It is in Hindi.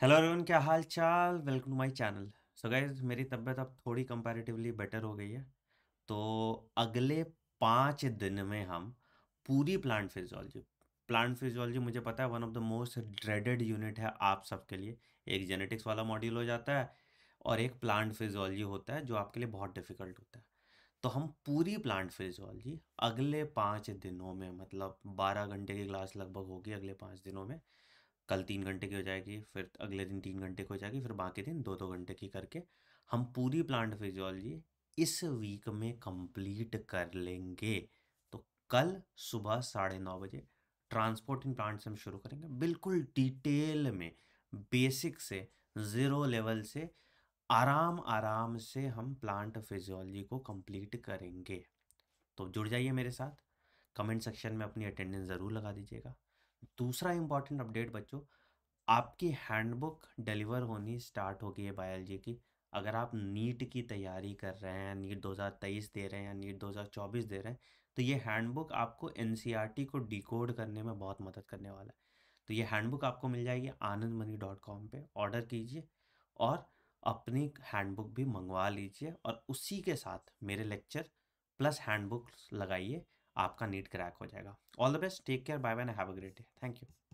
हेलो अरुण क्या हाल चाल welcome to my channel so guys मेरी तबीयत अब थोड़ी कंपैरेटिवली बेटर हो गई है तो अगले पाँच दिन में हम पूरी प्लांट फिजियोलॉजी प्लांट फिजियोलॉजी मुझे पता है one of the most dreaded unit है आप सबके लिए एक जेनेटिक्स वाला मॉड्यूल हो जाता है और एक प्लांट फिजियोलॉजी होता है जो आपके लिए बहुत डिफिकल्ट होता है तो हम पूरी प्लांट फिजियोलॉजी अगले पाँच दिनों में मतलब बारह घंटे की क्लास लगभग होगी अगले पाँच दिनों में कल तीन घंटे की हो जाएगी फिर अगले दिन तीन घंटे की हो जाएगी फिर बाकी दिन दो दो घंटे की करके हम पूरी प्लांट फिजियोलॉजी इस वीक में कंप्लीट कर लेंगे तो कल सुबह साढ़े नौ बजे ट्रांसपोर्ट इन प्लांट से हम शुरू करेंगे बिल्कुल डिटेल में बेसिक से ज़ीरो लेवल से आराम आराम से हम प्लांट फिजियोलॉजी को कंप्लीट करेंगे तो जुड़ जाइए मेरे साथ कमेंट सेक्शन में अपनी अटेंडेंस ज़रूर लगा दीजिएगा दूसरा इम्पॉर्टेंट अपडेट बच्चों आपकी हैंडबुक डिलीवर होनी स्टार्ट हो गई है बायोलॉजी की अगर आप नीट की तैयारी कर रहे हैं नीट 2023 दे रहे हैं या नीट 2024 दे रहे हैं तो ये हैंडबुक आपको एन e को डिकोड करने में बहुत मदद करने वाला है तो ये हैंडबुक आपको मिल जाएगी आनंद मनी डॉट कॉम पर ऑर्डर कीजिए और अपनी हैंडबुक भी मंगवा लीजिए और उसी के साथ मेरे लेक्चर प्लस हैंडबुक लगाइए आपका नीट क्रैक हो जाएगा all the best take care bye bye have a great day thank you